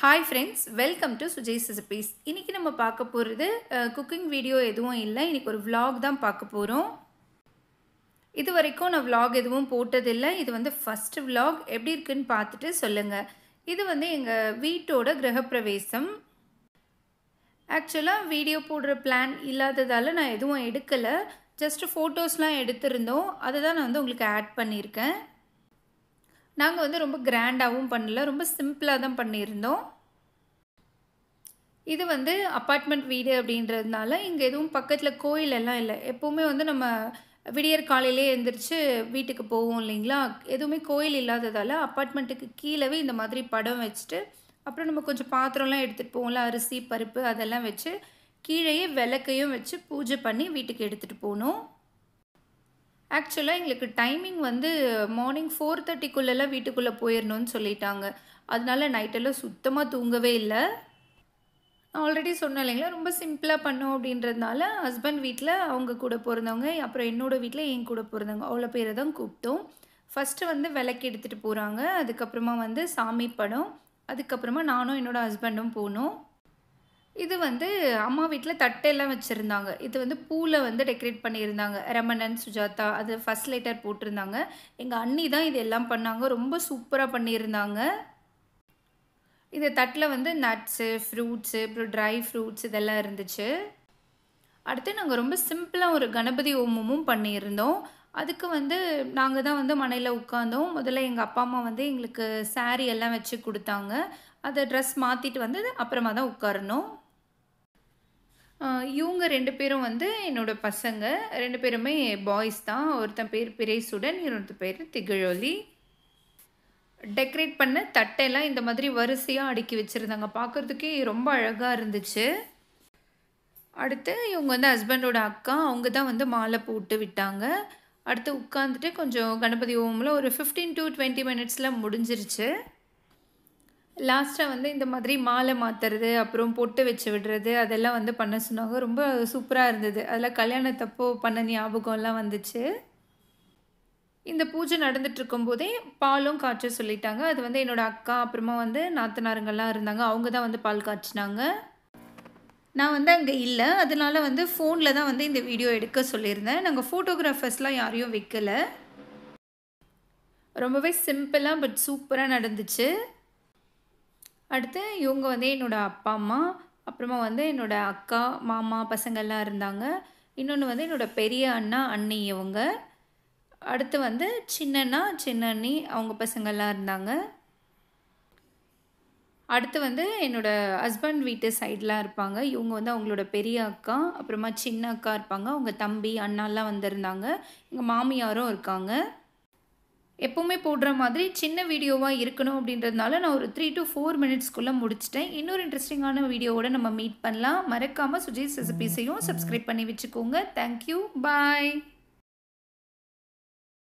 hi friends welcome to Sujay recipes இன்றைக்கி நம்ம பார்க்க போகிறது குக்கிங் வீடியோ எதுவும் இல்லை இன்றைக்கி ஒரு விலாக் தான் பார்க்க போகிறோம் இது வரைக்கும் நான் விலாக் எதுவும் போட்டதில்லை இது வந்து ஃபஸ்ட்டு விலாக் எப்படி இருக்குன்னு பார்த்துட்டு சொல்லுங்கள் இது வந்து எங்கள் வீட்டோட கிரகப்பிரவேசம் ஆக்சுவலாக வீடியோ போடுற பிளான் இல்லாததால் நான் எதுவும் எடுக்கலை ஜஸ்ட்டு ஃபோட்டோஸ்லாம் எடுத்திருந்தோம் அதை தான் நான் வந்து உங்களுக்கு ஆட் பண்ணியிருக்கேன் நாங்கள் வந்து ரொம்ப கிராண்டாகவும் பண்ணல ரொம்ப சிம்பிளாக தான் பண்ணியிருந்தோம் இது வந்து அப்பார்ட்மெண்ட் வீடு அப்படின்றதுனால இங்கே எதுவும் பக்கத்தில் கோயிலெல்லாம் இல்லை எப்போவுமே வந்து நம்ம விடியற் காலையிலே எழுந்திரிச்சு வீட்டுக்கு போவோம் இல்லைங்களா எதுவுமே கோயில் இல்லாததால் அப்பார்ட்மெண்ட்டுக்கு கீழே இந்த மாதிரி படம் வச்சுட்டு அப்புறம் நம்ம கொஞ்சம் பாத்திரம்லாம் எடுத்துகிட்டு போவோம்ல அரிசி பருப்பு அதெல்லாம் வச்சு கீழேயே விளக்கையும் வச்சு பூஜை பண்ணி வீட்டுக்கு எடுத்துகிட்டு போகணும் ஆக்சுவலாக எங்களுக்கு டைமிங் வந்து மார்னிங் ஃபோர் தேர்ட்டிக்குள்ளெல்லாம் வீட்டுக்குள்ளே போயிடணும்னு சொல்லிட்டாங்க அதனால நைட்டெல்லாம் சுத்தமாக தூங்கவே இல்லை ஆல்ரெடி சொன்னேன் இல்லைங்களா ரொம்ப சிம்பிளாக பண்ணோம் அப்படின்றதுனால ஹஸ்பண்ட் வீட்டில் அவங்க கூட பிறந்தவங்க அப்புறம் என்னோடய வீட்டில் என் கூட பிறந்தவங்க அவ்வளோ பேரை தான் கூப்பிட்டோம் ஃபஸ்ட்டு வந்து விளக்கு எடுத்துகிட்டு போகிறாங்க அதுக்கப்புறமா வந்து சாமி படம் அதுக்கப்புறமா நானும் என்னோடய ஹஸ்பண்டும் போனோம் இது வந்து அம்மா வீட்டில் தட்டெல்லாம் வச்சுருந்தாங்க இது வந்து பூவில் வந்து டெக்கரேட் பண்ணியிருந்தாங்க ரமணன் சுஜாதா அது ஃபஸ்ட் லெட்டர் போட்டிருந்தாங்க எங்கள் அண்ணி தான் இது எல்லாம் பண்ணாங்க ரொம்ப சூப்பராக பண்ணியிருந்தாங்க இந்த தட்டில் வந்து நட்ஸு ஃப்ரூட்ஸு அப்புறம் ட்ரை ஃப்ரூட்ஸ் இதெல்லாம் இருந்துச்சு அடுத்து நாங்கள் ரொம்ப சிம்பிளாக ஒரு கணபதி ஹோமமும் பண்ணியிருந்தோம் அதுக்கு வந்து நாங்கள் தான் வந்து மனையில் உட்காந்தோம் முதல்ல எங்கள் அப்பா அம்மா வந்து எங்களுக்கு சாரீ எல்லாம் வச்சு கொடுத்தாங்க அதை ட்ரெஸ் மாற்றிட்டு வந்து அப்புறமா தான் உட்காரணும் இவங்க ரெண்டு பேரும் வந்து என்னோடய பசங்க ரெண்டு பேருமே பாய்ஸ் தான் ஒருத்தன் பேர் பிரேசுடன் இன்னொருத்த பேர் திகழொலி டெக்கரேட் பண்ண தட்டையெல்லாம் இந்த மாதிரி வரிசையாக அடுக்கி வச்சுருந்தாங்க பார்க்குறதுக்கே ரொம்ப அழகாக இருந்துச்சு அடுத்து இவங்க வந்து ஹஸ்பண்டோட அக்கா அவங்க தான் வந்து மாலை போட்டு விட்டாங்க அடுத்து உட்காந்துட்டு கொஞ்சம் கணபதி ஓமில் ஒரு ஃபிஃப்டீன் டு டுவெண்ட்டி மினிட்ஸில் முடிஞ்சிருச்சு லாஸ்ட்டாக வந்து இந்த மாதிரி மாலை மாற்றுறது அப்புறம் பொட்டு வச்சு விடுறது அதெல்லாம் வந்து பண்ண சொன்னாங்க ரொம்ப சூப்பராக இருந்தது அதில் கல்யாணத்தப்போ பண்ண ஞாபகம்லாம் வந்துச்சு இந்த பூஜை நடந்துட்டுருக்கும் போதே பாலும் காய்ச்ச சொல்லிட்டாங்க அது வந்து என்னோடய அக்கா அப்புறமா வந்து நாத்தனாருங்கள்லாம் இருந்தாங்க அவங்க தான் வந்து பால் காய்ச்சினாங்க நான் வந்து அங்கே இல்லை அதனால வந்து ஃபோனில் தான் வந்து இந்த வீடியோ எடுக்க சொல்லியிருந்தேன் நாங்கள் ஃபோட்டோகிராஃபர்ஸ்லாம் யாரையும் வைக்கலை ரொம்பவே சிம்பிளாக பட் சூப்பராக நடந்துச்சு அடுத்து இவங்க வந்து என்னோடய அப்பா அம்மா அப்புறமா வந்து என்னோடய அக்கா மாமா பசங்கள்லாம் இருந்தாங்க இன்னொன்று வந்து என்னோடய பெரிய அண்ணா அண்ணி இவங்க அடுத்து வந்து சின்னண்ணா சின்ன அண்ணி அவங்க பசங்கள்லாம் இருந்தாங்க அடுத்து வந்து என்னோடய ஹஸ்பண்ட் வீட்டு சைட்லாம் இருப்பாங்க இவங்க வந்து அவங்களோட பெரிய அக்கா அப்புறமா சின்ன அக்கா இருப்பாங்க அவங்க தம்பி அண்ணாலாம் வந்திருந்தாங்க எங்கள் மாமியாரும் இருக்காங்க எப்போவுமே போடுற மாதிரி சின்ன வீடியோவாக இருக்கணும் அப்படின்றதுனால நான் ஒரு த்ரீ டு ஃபோர் மினிட்ஸ்க்குள்ளே முடிச்சிட்டேன் இன்னொரு இன்ட்ரெஸ்டிங்கான வீடியோவோட நம்ம மீட் பண்ணலாம் மறக்காமல் சுஜித் ரெசிபிஸையும் சப்ஸ்கிரைப் பண்ணி வச்சுக்கோங்க தேங்க்யூ பாய்